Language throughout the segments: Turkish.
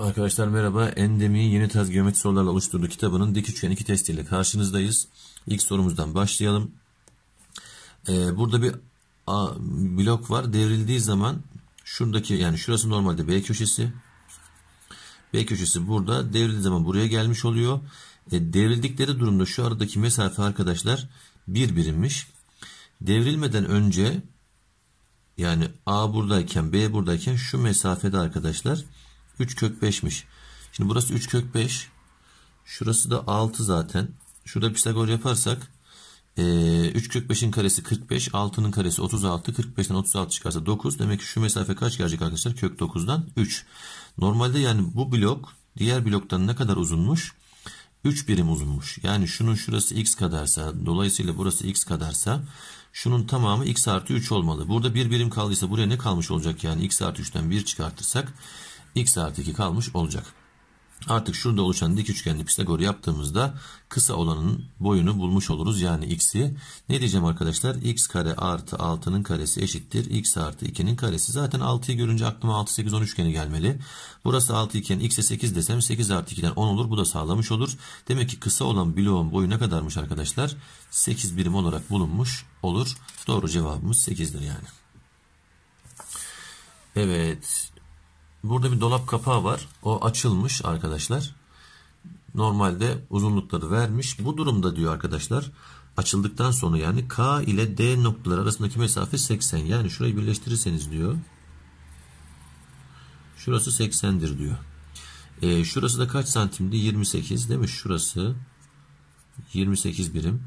Arkadaşlar merhaba. Endemiyi yeni tarz geometri sorularla oluşturduğu kitabının dik üçgen iki testiyle karşınızdayız. İlk sorumuzdan başlayalım. Ee, burada bir a, blok var. Devrildiği zaman şuradaki yani şurası normalde B köşesi. B köşesi burada. Devrildiği zaman buraya gelmiş oluyor. E, devrildikleri durumda şu aradaki mesafe arkadaşlar bir birimmiş. Devrilmeden önce yani A buradayken B buradayken şu mesafede arkadaşlar 3 kök 5'miş. Şimdi burası 3 kök 5. Şurası da 6 zaten. Şurada Pisagor yaparsak 3 e, kök 5'in karesi 45, 6'nın karesi 36, 45'ten 36 çıkarsa 9. Demek ki şu mesafe kaç gelecek arkadaşlar? Kök 9'dan 3. Normalde yani bu blok diğer bloktan ne kadar uzunmuş? 3 birim uzunmuş. Yani şunun şurası x kadarsa, dolayısıyla burası x kadarsa şunun tamamı x artı 3 olmalı. Burada bir birim kaldıysa buraya ne kalmış olacak yani? x artı 3'ten 1 çıkartırsak x artı 2 kalmış olacak. Artık şurada oluşan dik üçgenli Pisagor'u yaptığımızda kısa olanın boyunu bulmuş oluruz. Yani x'i ne diyeceğim arkadaşlar? x kare artı 6'nın karesi eşittir. x artı 2'nin karesi. Zaten 6'yı görünce aklıma 6, 8, 10 üçgeni gelmeli. Burası 6 iken x'e 8 desem 8 artı 2'den 10 olur. Bu da sağlamış olur. Demek ki kısa olan bloğun boyu ne kadarmış arkadaşlar? 8 birim olarak bulunmuş olur. Doğru cevabımız 8'dir yani. Evet Burada bir dolap kapağı var. O açılmış arkadaşlar. Normalde uzunlukları vermiş. Bu durumda diyor arkadaşlar açıldıktan sonra yani K ile D noktaları arasındaki mesafe 80. Yani şurayı birleştirirseniz diyor. Şurası 80'dir diyor. E, şurası da kaç santimdi? 28 değil mi? Şurası 28 birim.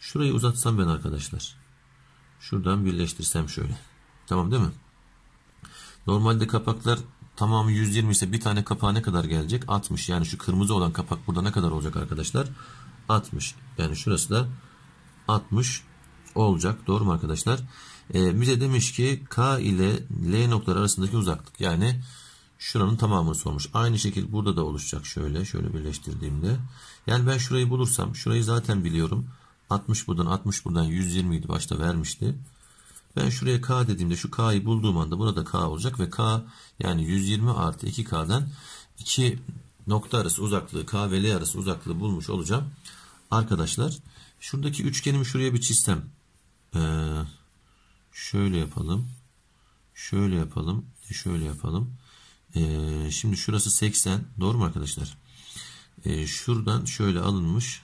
Şurayı uzatsam ben arkadaşlar. Şuradan birleştirsem şöyle. Tamam değil mi? Normalde kapaklar Tamamı 120 ise bir tane kapağa ne kadar gelecek? 60. Yani şu kırmızı olan kapak burada ne kadar olacak arkadaşlar? 60. Yani şurası da 60 olacak. Doğru mu arkadaşlar? Ee, bize demiş ki K ile L noktaları arasındaki uzaklık. Yani şuranın tamamını sormuş. Aynı şekilde burada da oluşacak şöyle. Şöyle birleştirdiğimde. Yani ben şurayı bulursam şurayı zaten biliyorum. 60 buradan 60 buradan 120 idi başta vermişti. Ben şuraya k dediğimde şu k'yı bulduğum anda burada k olacak ve k yani 120 artı 2k'dan 2 nokta arası uzaklığı k ve l arası uzaklığı bulmuş olacağım. Arkadaşlar şuradaki üçgenimi şuraya bir çizsem. Ee, şöyle yapalım. Şöyle yapalım. E, şöyle yapalım. Ee, şimdi şurası 80. Doğru mu arkadaşlar? Ee, şuradan şöyle alınmış.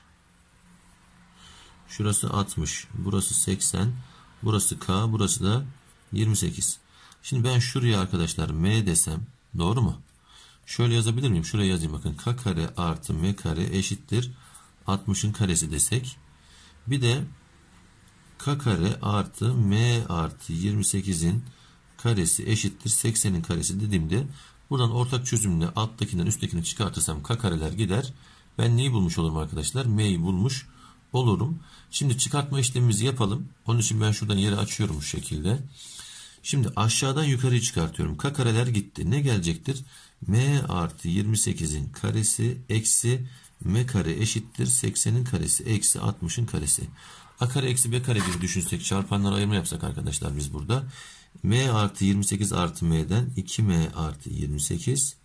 Şurası 60. Burası 80. Burası K. Burası da 28. Şimdi ben şuraya arkadaşlar M desem doğru mu? Şöyle yazabilir miyim? Şuraya yazayım bakın. K kare artı M kare eşittir. 60'ın karesi desek. Bir de K kare artı M artı 28'in karesi eşittir 80'in karesi dediğimde buradan ortak çözümle alttakinden üsttekini çıkartırsam K kareler gider. Ben neyi bulmuş olurum arkadaşlar? M'yi bulmuş olurum. Şimdi çıkartma işlemimizi yapalım. Onun için ben şuradan yeri açıyorum bu şekilde. Şimdi aşağıdan yukarı çıkartıyorum. K kareler gitti. Ne gelecektir? M artı 28'in karesi eksi M kare eşittir 80'in karesi eksi 60'ın karesi. A kare eksi B kare gibi düşünsek çarpanlar ayırma yapsak arkadaşlar biz burada. M artı 28 artı M'den 2M artı 28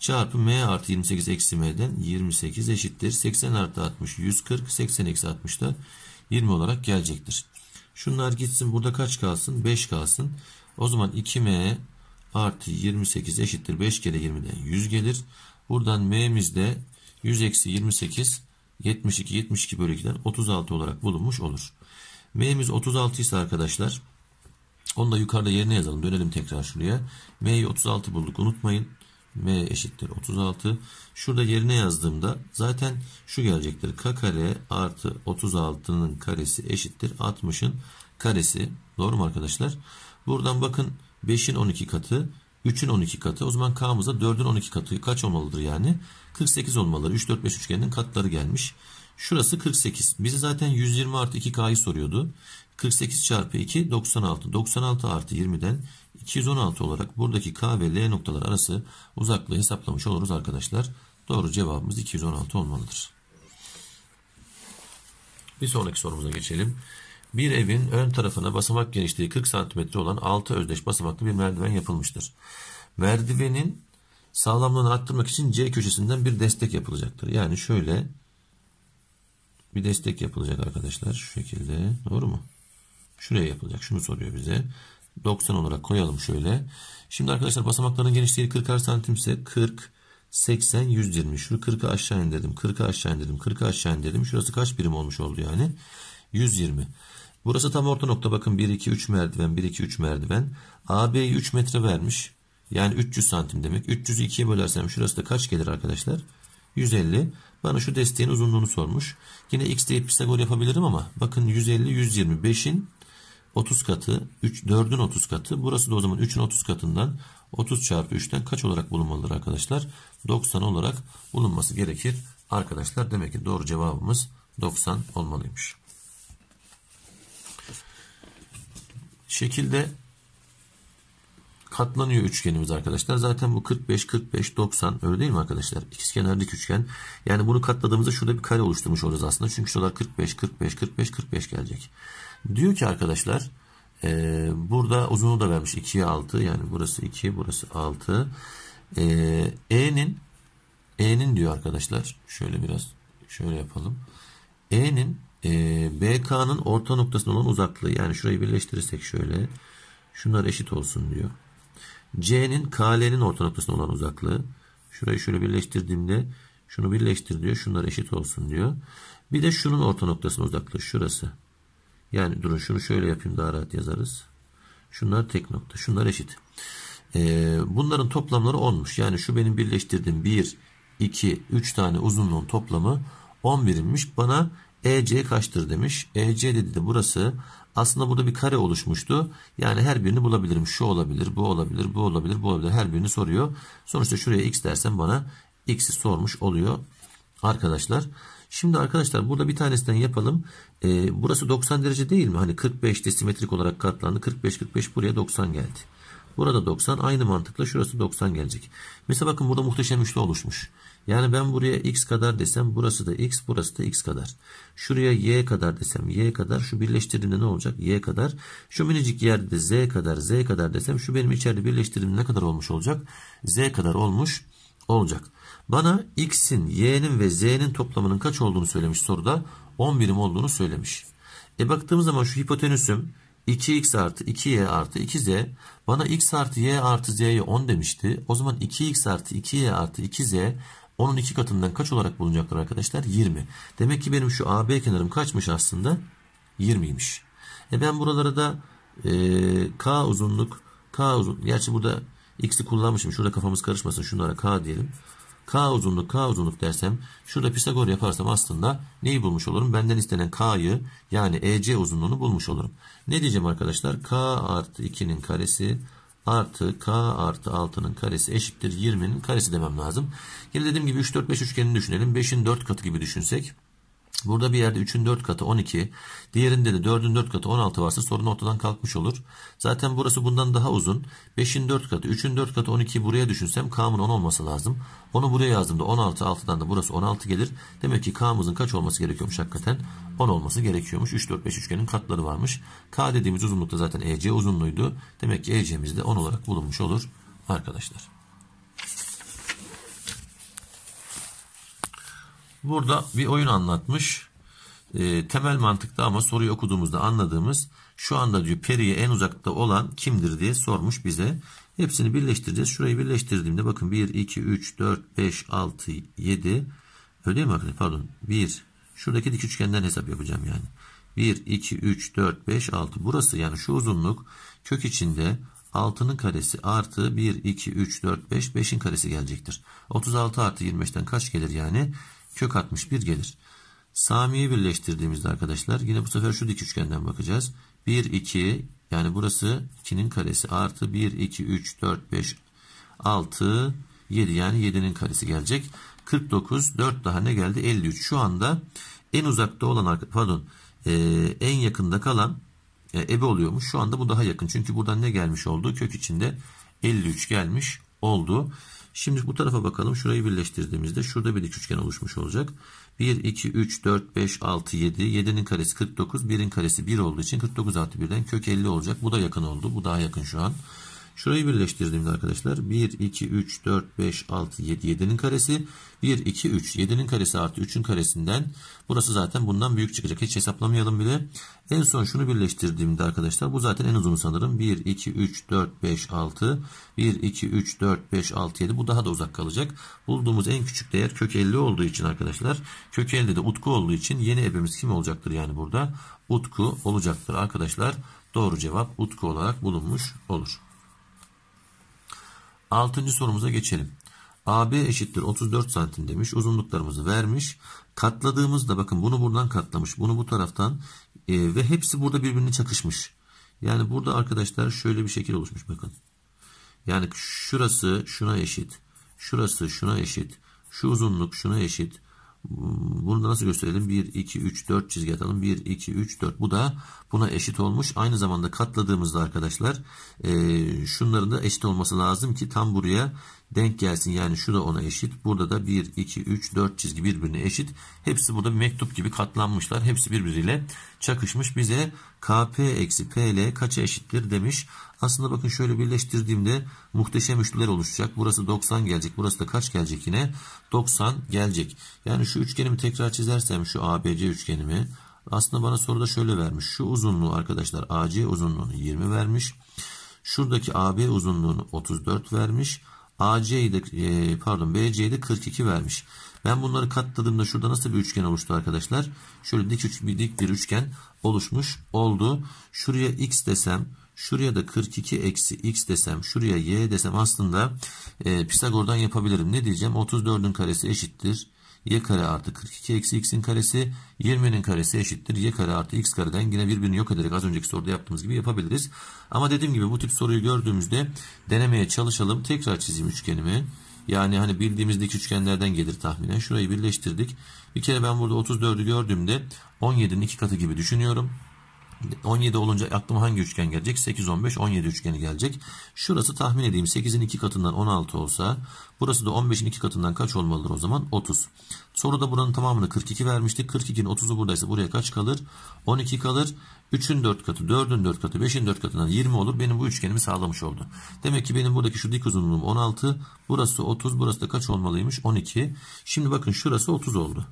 çarpı m artı 28 eksi m'den 28 eşittir. 80 artı 60 140 80 eksi 60 da 20 olarak gelecektir. Şunlar gitsin burada kaç kalsın 5 kalsın. O zaman 2m artı 28 eşittir 5 kere 20'den 100 gelir. Buradan m'miz de 100 eksi 28 72 72 bölü 2'den 36 olarak bulunmuş olur. M'miz 36 ise arkadaşlar onu da yukarıda yerine yazalım. Dönelim tekrar şuraya. M'yi 36 bulduk unutmayın m eşittir 36. Şurada yerine yazdığımda zaten şu gelecektir. k kare artı 36'nın karesi eşittir 60'ın karesi. Doğru mu arkadaşlar? Buradan bakın 5'in 12 katı 3'ün 12 katı. O zaman k'mıza 4'ün 12 katı kaç olmalıdır yani? 48 olmalı. 3, 4, 5 üçgeninin katları gelmiş. Şurası 48. Bizi zaten 120 artı 2k'yı soruyordu. 48 çarpı 2 96. 96 artı 20'den 216 olarak buradaki K ve L noktalar arası uzaklığı hesaplamış oluruz arkadaşlar. Doğru cevabımız 216 olmalıdır. Bir sonraki sorumuza geçelim. Bir evin ön tarafına basamak genişliği 40 cm olan 6 özdeş basamaklı bir merdiven yapılmıştır. Merdivenin sağlamlığını arttırmak için C köşesinden bir destek yapılacaktır. Yani şöyle bir destek yapılacak arkadaşlar. Şu şekilde. Doğru mu? Şuraya yapılacak. Şunu soruyor bize. 90 olarak koyalım şöyle. Şimdi arkadaşlar basamakların genişliği 40 santim ise 40, 80, 120. Şu 40'a aşağı indirdim. 40'a aşağı indirdim. 40'a aşağı indirdim. Şurası kaç birim olmuş oldu yani? 120. Burası tam orta nokta. Bakın 1, 2, 3 merdiven. 1, 2, 3 merdiven. AB'yi 3 metre vermiş. Yani 300 santim demek. 300'ü 2'ye bölersem şurası da kaç gelir arkadaşlar? 150. Bana şu desteğin uzunluğunu sormuş. Yine x deyip Pisagor yapabilirim ama bakın 150, 120. 5'in 30 katı 3, 4'ün 30 katı. Burası da o zaman 3'ün 30 katından 30 çarpı 3'ten kaç olarak bulunmalıdır arkadaşlar? 90 olarak bulunması gerekir arkadaşlar. Demek ki doğru cevabımız 90 olmalıymış. Şekilde katlanıyor üçgenimiz arkadaşlar. Zaten bu 45, 45, 90 öyle değil mi arkadaşlar? İkizkenar dik üçgen. Yani bunu katladığımızda şurada bir kare oluşturmuş olacağız aslında. Çünkü şuralar 45, 45, 45, 45 gelecek. Diyor ki arkadaşlar e, burada uzunluğu da vermiş 2'ye 6 yani burası 2 burası 6. E, E'nin E'nin diyor arkadaşlar şöyle biraz şöyle yapalım. E'nin e, BK'nın orta noktasına olan uzaklığı yani şurayı birleştirirsek şöyle şunlar eşit olsun diyor. C'nin KL'nin orta noktasına olan uzaklığı. Şurayı şöyle birleştirdiğimde şunu birleştir diyor. Şunlar eşit olsun diyor. Bir de şunun orta noktasının uzaklığı şurası. Yani durun şunu şöyle yapayım daha rahat yazarız. Şunlar tek nokta. Şunlar eşit. Ee, bunların toplamları 10'muş. Yani şu benim birleştirdiğim 1, 2, 3 tane uzunluğun toplamı 11'inmiş. Bana EC kaçtır demiş. EC dedi de burası aslında burada bir kare oluşmuştu. Yani her birini bulabilirim. Şu olabilir, bu olabilir, bu olabilir, bu olabilir. Her birini soruyor. Sonuçta şuraya x dersen bana x'i sormuş oluyor. Arkadaşlar Şimdi arkadaşlar burada bir tanesinden yapalım. E, burası 90 derece değil mi? Hani 45 simetrik olarak katlandı. 45-45 buraya 90 geldi. Burada 90 aynı mantıkla şurası 90 gelecek. Mesela bakın burada muhteşem üçlü oluşmuş. Yani ben buraya x kadar desem burası da x burası da x kadar. Şuraya y kadar desem y kadar şu birleştirdiğimde ne olacak y kadar. Şu minicik yerde z kadar z kadar desem şu benim içeride birleştirdiğimde ne kadar olmuş olacak z kadar olmuş olacak. Bana x'in, y'nin ve z'nin toplamının kaç olduğunu söylemiş soruda. 10 birim olduğunu söylemiş. E baktığımız zaman şu hipotenüsüm 2x artı 2y artı 2z bana x artı y artı z'ye 10 demişti. O zaman 2x artı 2y artı 2z onun iki katından kaç olarak bulunacaklar arkadaşlar? 20. Demek ki benim şu AB kenarım kaçmış aslında? 20'ymiş. E ben buralara da e, K uzunluk K uzun. Gerçi burada X'i kullanmışım. Şurada kafamız karışmasın. Şunlara K diyelim. K uzunluk, K uzunluk dersem şurada Pisagor yaparsam aslında neyi bulmuş olurum? Benden istenen K'yı yani EC uzunluğunu bulmuş olurum. Ne diyeceğim arkadaşlar? K artı 2'nin karesi artı K artı 6'nın karesi eşittir 20'nin karesi demem lazım. Yine dediğim gibi 3, 4, 5 üçgenini düşünelim. 5'in 4 katı gibi düşünsek Burada bir yerde 3'ün 4 katı 12, diğerinde de 4'ün 4 katı 16 varsa sorun ortadan kalkmış olur. Zaten burası bundan daha uzun. 5'in 4 katı, 3'ün 4 katı 12'yi buraya düşünsem K'mın 10 olması lazım. Onu buraya yazdığımda 16, 6'dan da burası 16 gelir. Demek ki K'mızın kaç olması gerekiyormuş hakikaten? 10 olması gerekiyormuş. 3, 4, 5 üçgenin katları varmış. K dediğimiz uzunlukta zaten EC uzunluğuydu. Demek ki EC'miz de 10 olarak bulunmuş olur arkadaşlar. Burada bir oyun anlatmış. E, temel mantıkta ama soruyu okuduğumuzda anladığımız şu anda diyor periye en uzakta olan kimdir diye sormuş bize. Hepsini birleştireceğiz. Şurayı birleştirdiğimde bakın 1, 2, 3, 4, 5, 6, 7 öyle mi arkadaşlar? Pardon. 1. Şuradaki dik üçgenden hesap yapacağım yani. 1, 2, 3, 4, 5, 6. Burası yani şu uzunluk kök içinde 6'nın karesi artı 1, 2, 3, 4, 5, 5'in karesi gelecektir. 36 artı 25'ten kaç gelir yani? kök 61 gelir. Sami'yi birleştirdiğimizde arkadaşlar yine bu sefer şu dik üçgenden bakacağız. 1, 2 yani burası 2'nin karesi artı 1, 2, 3, 4, 5, 6, 7 yani 7'nin karesi gelecek. 49, 4 daha ne geldi? 53. Şu anda en uzakta olan pardon e, en yakında kalan e, ebe oluyormuş. Şu anda bu daha yakın. Çünkü buradan ne gelmiş oldu? Kök içinde 53 gelmiş oldu. Şimdi bu tarafa bakalım. Şurayı birleştirdiğimizde şurada bir dik üçgen oluşmuş olacak. 1, 2, 3, 4, 5, 6, 7. 7'nin karesi 49. 1'in karesi 1 olduğu için 49 artı 1'den kök 50 olacak. Bu da yakın oldu. Bu daha yakın şu an. Şurayı birleştirdiğimde arkadaşlar 1, 2, 3, 4, 5, 6, 7, 7'nin karesi. 1, 2, 3, 7'nin karesi artı 3'ün karesinden. Burası zaten bundan büyük çıkacak. Hiç hesaplamayalım bile. En son şunu birleştirdiğimde arkadaşlar bu zaten en uzunu sanırım. 1, 2, 3, 4, 5, 6. 1, 2, 3, 4, 5, 6, 7. Bu daha da uzak kalacak. Bulduğumuz en küçük değer kök 50 olduğu için arkadaşlar. Kök 50 de Utku olduğu için yeni ebemiz kim olacaktır yani burada? Utku olacaktır arkadaşlar. Doğru cevap Utku olarak bulunmuş olur. Altıncı sorumuza geçelim. AB eşittir 34 santim demiş. Uzunluklarımızı vermiş. Katladığımızda bakın bunu buradan katlamış. Bunu bu taraftan e, ve hepsi burada birbirine çakışmış. Yani burada arkadaşlar şöyle bir şekil oluşmuş bakın. Yani şurası şuna eşit. Şurası şuna eşit. Şu uzunluk şuna eşit. Bunu da nasıl gösterelim? 1, 2, 3, 4 çizgi atalım. 1, 2, 3, 4. Bu da buna eşit olmuş. Aynı zamanda katladığımızda arkadaşlar e, şunların da eşit olması lazım ki tam buraya denk gelsin. Yani şu da ona eşit. Burada da 1, 2, 3, 4 çizgi birbirine eşit. Hepsi burada bir mektup gibi katlanmışlar. Hepsi birbiriyle çakışmış. Bize KP eksi PL kaça eşittir demiş. Aslında bakın şöyle birleştirdiğimde muhteşem üçlüler oluşacak. Burası 90 gelecek. Burası da kaç gelecek yine? 90 gelecek. Yani şu üçgenimi tekrar çizersem şu ABC üçgenimi aslında bana soruda şöyle vermiş. Şu uzunluğu arkadaşlar AC uzunluğunu 20 vermiş. Şuradaki AB uzunluğunu 34 vermiş. AC'yi de e, pardon BC'yi de 42 vermiş. Ben bunları katladığımda şurada nasıl bir üçgen oluştu arkadaşlar? Şöyle dik, üç, bir, dik bir üçgen oluşmuş oldu. Şuraya x desem şuraya da 42 eksi x desem şuraya y desem aslında e, Pisagor'dan yapabilirim. Ne diyeceğim? 34'ün karesi eşittir y kare artı 42 eksi x'in karesi 20'nin karesi eşittir y kare artı x kareden yine birbirini yok ederek az önceki soruda yaptığımız gibi yapabiliriz. Ama dediğim gibi bu tip soruyu gördüğümüzde denemeye çalışalım. Tekrar çizeyim üçgenimi. Yani hani bildiğimiz dik üçgenlerden gelir tahminen. Şurayı birleştirdik. Bir kere ben burada 34'ü gördüğümde 17'nin iki katı gibi düşünüyorum. 17 olunca aklıma hangi üçgen gelecek? 8, 15, 17 üçgeni gelecek. Şurası tahmin edeyim 8'in 2 katından 16 olsa burası da 15'in 2 katından kaç olmalıdır o zaman? 30. Soruda buranın tamamını 42 vermiştik. 42'nin 30'u buradaysa buraya kaç kalır? 12 kalır. 3'ün 4 katı, 4'ün 4 katı, 5'in 4 katından 20 olur. Benim bu üçgenimi sağlamış oldu. Demek ki benim buradaki şu dik uzunluğum 16. Burası 30. Burası da kaç olmalıymış? 12. Şimdi bakın şurası 30 oldu.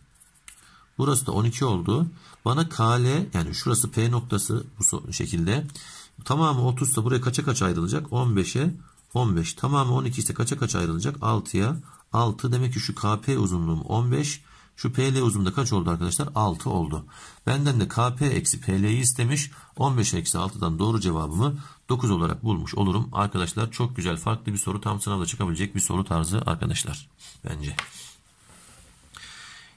Burası da 12 oldu. Bana KL yani şurası P noktası bu şekilde. Tamamı 30 ise buraya kaça kaç ayrılacak? 15'e 15. Tamamı 12 ise kaça kaç ayrılacak? 6'ya 6. Demek ki şu KP uzunluğum 15. Şu PL uzunluğu kaç oldu arkadaşlar? 6 oldu. Benden de KP eksi PL'yi istemiş. 15 eksi 6'dan doğru cevabımı 9 olarak bulmuş olurum. Arkadaşlar çok güzel farklı bir soru tam sınavda çıkabilecek bir soru tarzı arkadaşlar. Bence.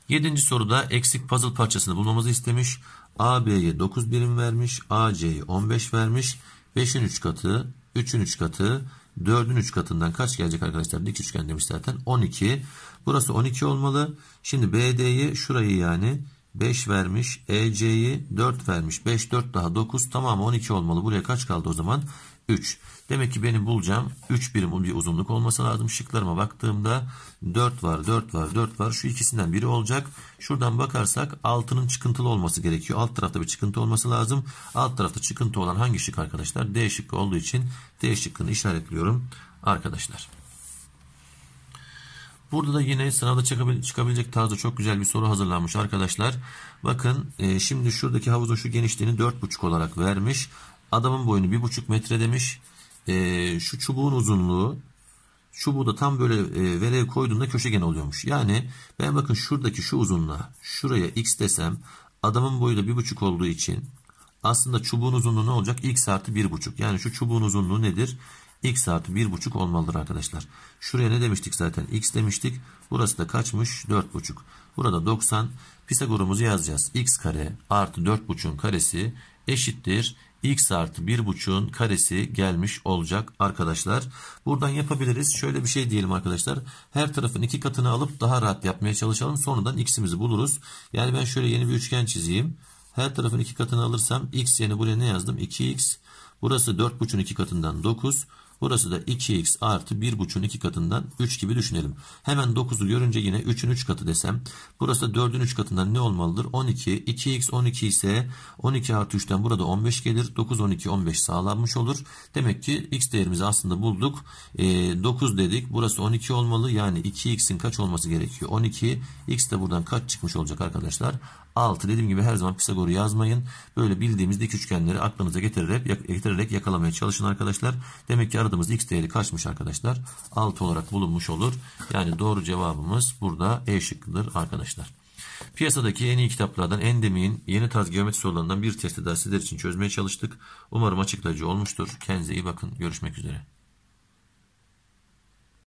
Yedinci soruda eksik puzzle parçasını bulmamızı istemiş. AB'ye 9 birim vermiş. AC'ye 15 vermiş. 5'in 3 katı, 3'ün 3 katı, 4'ün 3 katından kaç gelecek arkadaşlar? Dik üçgen demiş zaten. 12. Burası 12 olmalı. Şimdi BD'ye şurayı yani 5 vermiş. EC'yi 4 vermiş. 5, 4 daha 9. Tamam 12 olmalı. Buraya kaç kaldı o zaman? 3. Demek ki benim bulacağım 3 birim bir uzunluk olması lazım. Şıklarıma baktığımda 4 var, 4 var, 4 var. Şu ikisinden biri olacak. Şuradan bakarsak 6'nın çıkıntılı olması gerekiyor. Alt tarafta bir çıkıntı olması lazım. Alt tarafta çıkıntı olan hangi şık arkadaşlar? D şıkkı olduğu için D şıkkını işaretliyorum arkadaşlar. Burada da yine sınavda çıkabilecek tarzda çok güzel bir soru hazırlanmış arkadaşlar. Bakın e, şimdi şuradaki havuzun şu genişliğini 4,5 olarak vermiş. Adamın boyunu bir buçuk metre demiş. E, şu çubuğun uzunluğu çubuğu da tam böyle e, vereye koyduğunda köşegen oluyormuş. Yani ben bakın şuradaki şu uzunluğa şuraya x desem adamın boyu da bir buçuk olduğu için aslında çubuğun uzunluğu ne olacak? x artı bir buçuk. Yani şu çubuğun uzunluğu nedir? x artı bir buçuk olmalıdır arkadaşlar. Şuraya ne demiştik zaten? x demiştik. Burası da kaçmış? Dört buçuk. Burada 90. Pisagorumuzu yazacağız. x kare artı dört buçuğun karesi eşittir x artı bir 1.5'un karesi gelmiş olacak arkadaşlar. Buradan yapabiliriz. Şöyle bir şey diyelim arkadaşlar. Her tarafın iki katını alıp daha rahat yapmaya çalışalım. Sonradan x'imizi buluruz. Yani ben şöyle yeni bir üçgen çizeyim. Her tarafın iki katını alırsam x yerine buraya ne yazdım? 2x. Burası 4.5'un iki katından 9. Burası da 2x artı 1.5'ün 2 katından 3 gibi düşünelim. Hemen 9'u görünce yine 3'ün 3 katı desem. Burası da 4'ün 3 katından ne olmalıdır? 12. 2x 12 ise 12 artı 3'ten burada 15 gelir. 9 12 15 sağlanmış olur. Demek ki x değerimizi aslında bulduk. E, ee, 9 dedik. Burası 12 olmalı. Yani 2x'in kaç olması gerekiyor? 12. x de buradan kaç çıkmış olacak arkadaşlar? 6 dediğim gibi her zaman Pisagor'u yazmayın. Böyle bildiğimiz dik üçgenleri aklınıza getirerek, getirerek yakalamaya çalışın arkadaşlar. Demek ki aradığımız x değeri kaçmış arkadaşlar? 6 olarak bulunmuş olur. Yani doğru cevabımız burada E şıkkıdır arkadaşlar. Piyasadaki en iyi kitaplardan Endemik'in yeni tarz geometri sorularından bir testi dersler için çözmeye çalıştık. Umarım açıklayıcı olmuştur. Kendinize iyi bakın. Görüşmek üzere.